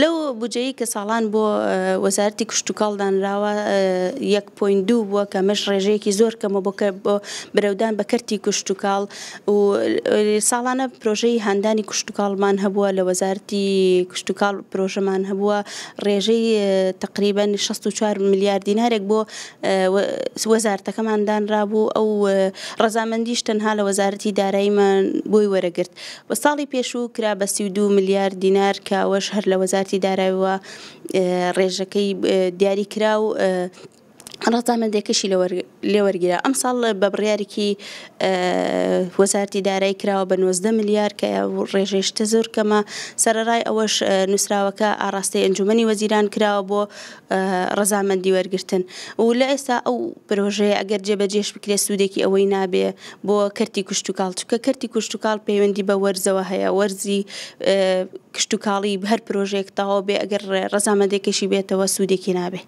لەو بجەیە کە ساڵان بۆ وەزارتی کشتتوکڵدانراوە 1.2 بووە کە مەش ڕێژەیەکی زۆر کەمە بۆکە بۆ برەودان بە کەرتی کشتتوکڵ و ساڵانە پرۆژەی هەندانی کشتتوکڵمان هەبووە لە وەزارتی کشتتوکڵ پرۆژەمان هەبووە ڕێژەی تقریبان 64 میلیارد دیینارێک بۆ وەزارتەکەماندانرا بوو ئەو ڕزامەندیش تەنها لە وەزارەتی داراییمان بۆی وەرەگرت بە ساڵی پێش و کرا بە 32 میلیارد دیینار کاوەش هەر لە وەزار کارتی دارایوە ڕێژەکەی دیاریکرا و ڕزامەندێکەشی لێوەرگرا ئەم ساڵ بە بڕیارێکی وەزارتی دارایی کراوە بە 90 ملیار کە ڕێژێشتە زۆر کەمە سەرڕای ئەوەش نووسراوەکە ئاڕاستی ئەنجومی وەزیران کراوە بۆ ڕزامەندی وەرگتن و لە ئێستا ئەو پرۆژەیە ئەگەر جێبەجێش بکرێت سوودێکی ئەوەی نابێ بۆ کەرتی کوشتتوکال چکە کەرتی کوشتتوکال پەیوەندی بە وەرزەوە هەیە وەرزی کشتتوکاڵی هەر پرۆژێک تاوا بێ ئەگەر ڕزامەندێکەشی بێتەوە سوودێکی نابێ